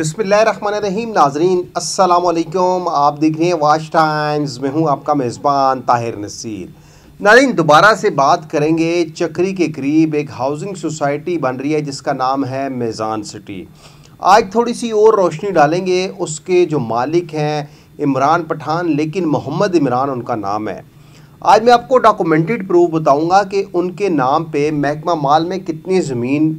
रहीम नाजरीन असलकुम आप देख रहे हैं वाश टाइम्स में हूँ आपका मेज़बान ताहिर नसीर नाजरीन दोबारा से बात करेंगे चक्री के करीब एक हाउसिंग सोसाइटी बन रही है जिसका नाम है मेज़ान सिटी आज थोड़ी सी और रोशनी डालेंगे उसके जो मालिक हैं इमरान पठान लेकिन मोहम्मद इमरान उनका नाम है आज मैं आपको डॉक्यूमेंटेड प्रूफ बताऊँगा कि उनके नाम पर महकमा माल में कितनी ज़मीन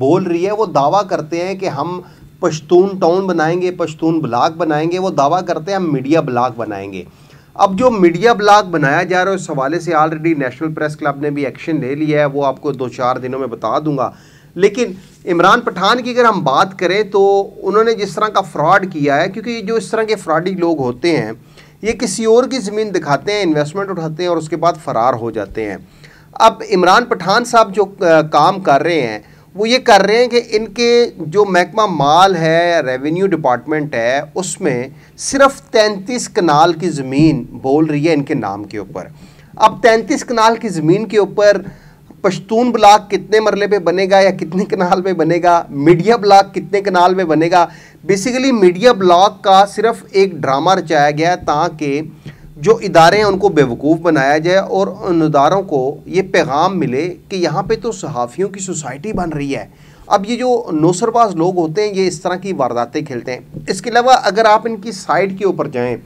बोल रही है वो दावा करते हैं कि हम पश्तून टाउन बनाएंगे पश्तून ब्लाक बनाएंगे वो दावा करते हैं हम मीडिया ब्लाक बनाएंगे अब जो मीडिया ब्लाक बनाया जा रहा है उस हवाले से ऑलरेडी नेशनल प्रेस क्लब ने भी एक्शन ले लिया है वो आपको दो चार दिनों में बता दूंगा लेकिन इमरान पठान की अगर हम बात करें तो उन्होंने जिस तरह का फ्रॉड किया है क्योंकि जो इस तरह के फ्रॉडी लोग होते हैं ये किसी और की ज़मीन दिखाते हैं इन्वेस्टमेंट उठाते हैं और उसके बाद फ़रार हो जाते हैं अब इमरान पठान साहब जो काम कर रहे हैं वो ये कर रहे हैं कि इनके जो महकमा माल है रेवेन्यू डिपार्टमेंट है उसमें सिर्फ तैंतीस कनाल की ज़मीन बोल रही है इनके नाम के ऊपर अब तैंतीस कनाल की ज़मीन के ऊपर पश्तून ब्लाक कितने मरले पे बनेगा या कितने कनाल पे बनेगा मीडिया ब्लाक कितने कनाल पे बनेगा बेसिकली मीडिया ब्लाक का सिर्फ एक ड्रामा रचाया गया ताकि जो इदारे हैं उनको बेवकूफ़ बनाया जाए और उन इदारों को ये पैगाम मिले कि यहाँ पे तो सहाफ़ियों की सोसाइटी बन रही है अब ये जो नौसरबाज लोग होते हैं ये इस तरह की वारदातें खेलते हैं इसके अलावा अगर आप इनकी साइड के ऊपर जाएँ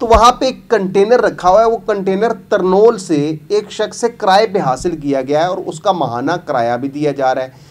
तो वहाँ पे एक कंटेनर रखा हुआ है वो कंटेनर तरनोल से एक शख्स से किराए पर हासिल किया गया है और उसका महाना किराया भी दिया जा रहा है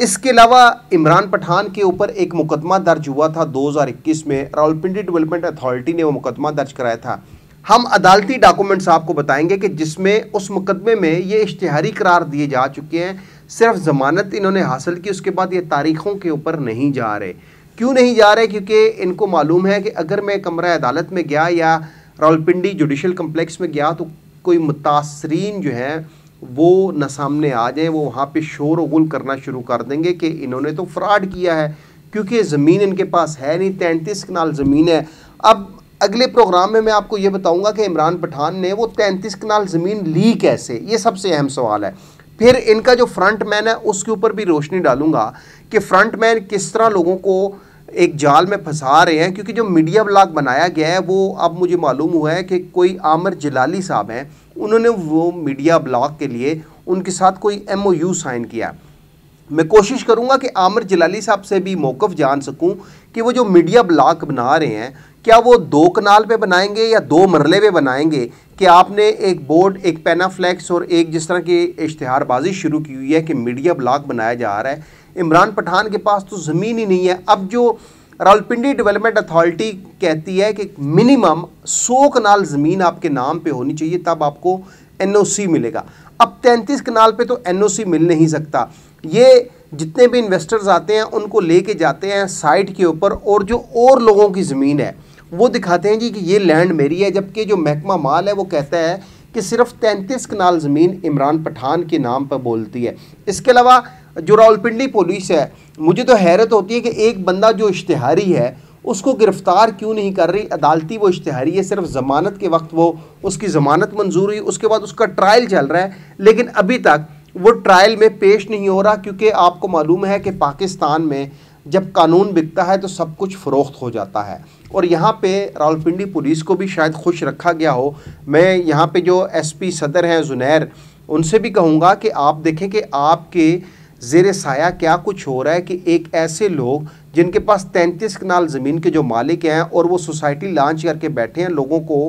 इसके अलावा इमरान पठान के ऊपर एक मुकदमा दर्ज हुआ था 2021 में रावलपिंडी डेवलपमेंट अथॉरिटी ने वो मुकदमा दर्ज कराया था हम अदालती डॉक्यूमेंट्स आपको बताएंगे कि जिसमें उस मुकदमे में ये इश्तहारी करार दिए जा चुके हैं सिर्फ ज़मानत इन्होंने हासिल की उसके बाद ये तारीखों के ऊपर नहीं जा रहे क्यों नहीं जा रहे क्योंकि इनको मालूम है कि अगर मैं कमरा अदालत में गया या रावलपिंडी जुडिशल कम्प्लेक्स में गया तो कोई मुतासरीन जो है वो न सामने आ जाए वो वहाँ पर शोर वगुल करना शुरू कर देंगे कि इन्होंने तो फ्रॉड किया है क्योंकि ज़मीन इनके पास है नहीं तैंतीस कनाल ज़मीन है अब अगले प्रोग्राम में मैं आपको ये बताऊंगा कि इमरान पठान ने वो तैंतीस कनाल ज़मीन ली कैसे ये सबसे अहम सवाल है फिर इनका जो फ्रंट मैन है उसके ऊपर भी रोशनी डालूंगा कि फ्रंट मैन किस तरह लोगों को एक जाल में फंसा रहे हैं क्योंकि जो मीडिया ब्लॉग बनाया गया है वो अब मुझे मालूम हुआ है कि कोई आमिर जलाली साहब हैं उन्होंने वो मीडिया ब्लॉग के लिए उनके साथ कोई एम साइन किया मैं कोशिश करूंगा कि आमिर जलाली साहब से भी मौक़ जान सकूं कि वो जो मीडिया ब्लॉक बना रहे हैं क्या वो दो कनाल पे बनाएंगे या दो मरले पे बनाएंगे कि आपने एक बोर्ड एक पेनाफ्लैक्स और एक जिस तरह की इश्तहारबाजी शुरू की हुई है कि मीडिया ब्लॉक बनाया जा रहा है इमरान पठान के पास तो ज़मीन ही नहीं है अब जो रालपिंडी डेवलपमेंट अथॉरिटी कहती है कि मिनिमम सौ कनाल ज़मीन आपके नाम पर होनी चाहिए तब आपको एन मिलेगा अब तैंतीस कनाल पर तो एन मिल नहीं सकता ये जितने भी इन्वेस्टर्स आते हैं उनको लेके जाते हैं साइट के ऊपर और जो और लोगों की ज़मीन है वो दिखाते हैं जी कि ये लैंड मेरी है जबकि जो महकमा माल है वो कहता है कि सिर्फ तैंतीस कनाल ज़मीन इमरान पठान के नाम पर बोलती है इसके अलावा जो रावलपिंडी पुलिस है मुझे तो हैरत होती है कि एक बंदा जो इश्तहारी है उसको गिरफ़्तार क्यों नहीं कर रही अदालती वो इश्तहारी है सिर्फ ज़मानत के वक्त वो उसकी ज़मानत मंजूर हुई उसके बाद उसका ट्रायल चल रहा है लेकिन अभी तक वो ट्रायल में पेश नहीं हो रहा क्योंकि आपको मालूम है कि पाकिस्तान में जब कानून बिकता है तो सब कुछ फ़रोख्त हो जाता है और यहाँ पे रावलपिंडी पुलिस को भी शायद खुश रखा गया हो मैं यहाँ पे जो एसपी सदर हैं जुनैर उनसे भी कहूँगा कि आप देखें कि आपके जेर साया क्या कुछ हो रहा है कि एक ऐसे लोग जिनके पास तैंतीस कनाल ज़मीन के जो मालिक हैं और वो सोसाइटी लॉन्च करके बैठे हैं लोगों को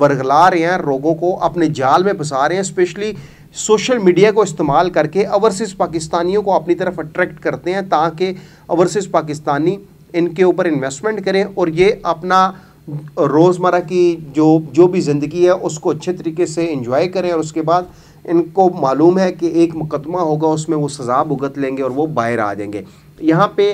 वरगला रहे हैं लोगों को अपने जाल में फंसा रहे हैं स्पेशली सोशल मीडिया को इस्तेमाल करके अवरसेज पाकिस्तानियों को अपनी तरफ अट्रैक्ट करते हैं ताकि अवरसेज पाकिस्तानी इनके ऊपर इन्वेस्टमेंट करें और ये अपना रोज़मर्रा की जो जो भी ज़िंदगी है उसको अच्छे तरीके से इंजॉय करें और उसके बाद इनको मालूम है कि एक मुकदमा होगा उसमें वो सज़ा भुगत लेंगे और वो बाहर आ जाएंगे यहाँ पे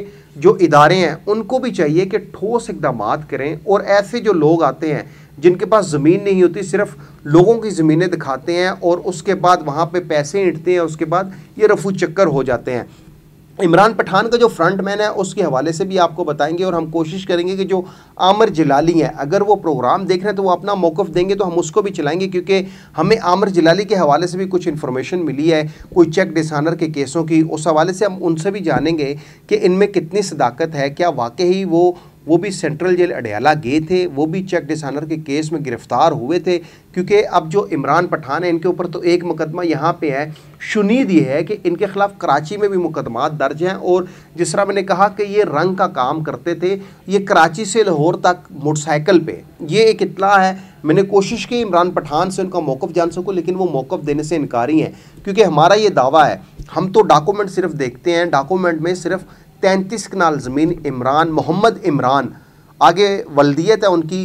जो इदारे हैं उनको भी चाहिए कि ठोस इकदाम करें और ऐसे जो लोग आते हैं जिनके पास ज़मीन नहीं होती सिर्फ लोगों की ज़मीनें दिखाते हैं और उसके बाद वहाँ पे पैसे इंटते हैं उसके बाद ये रफू चक्कर हो जाते हैं इमरान पठान का जो फ्रंट मैन है उसके हवाले से भी आपको बताएंगे और हम कोशिश करेंगे कि जो आमर जलाली हैं अगर वो प्रोग्राम देख रहे हैं तो वो अपना मौक़ देंगे तो हम उसको भी चलाएंगे क्योंकि हमें आमर जलाली के हवाले से भी कुछ इन्फॉर्मेशन मिली है कोई चेक डिसानर के केसों की उस हवाले से हम उनसे भी जानेंगे कि इनमें कितनी सदाकत है क्या वाकई वो वो भी सेंट्रल जेल अडयाला गए थे वो भी चेक डिसनर के केस में गिरफ्तार हुए थे क्योंकि अब जो इमरान पठान है इनके ऊपर तो एक मुकदमा यहाँ पे है शुनीद ये है कि इनके ख़िलाफ़ कराची में भी मुकदमा दर्ज हैं और जिस तरह मैंने कहा कि ये रंग का काम करते थे ये कराची से लाहौर तक मोटरसाइकिल पे ये एक इतला है मैंने कोशिश की इमरान पठान से उनका मौक़ जान सकूँ लेकिन वो मौक़ देने से इनकारी हैं क्योंकि हमारा ये दावा है हम तो डॉक्यूमेंट सिर्फ देखते हैं डॉक्यूमेंट में सिर्फ तैंतीस कनाल ज़मीन इमरान मोहम्मद इमरान आगे वल्दियत है उनकी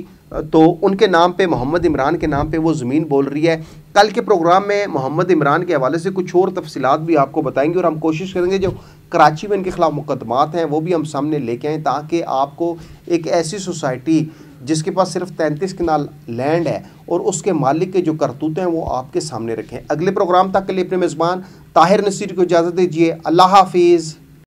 तो उनके नाम पे मोहम्मद इमरान के नाम पे वो ज़मीन बोल रही है कल के प्रोग्राम में मोहम्मद इमरान के हवाले से कुछ और तफसीत भी आपको बताएंगे और हम कोशिश करेंगे जो कराची में इनके ख़िलाफ़ मुकदमात हैं वो भी हम सामने लेके आएँ ताकि आपको एक ऐसी सोसाइटी जिसके पास सिर्फ तैंतीस कनाल लैंड है और उसके मालिक के जो करतूत हैं वो आपके सामने रखें अगले प्रोग्राम तक के लिए अपने मेज़बान ताहिर नसीर को इजाज़त दीजिए अल्लाह हाफिज़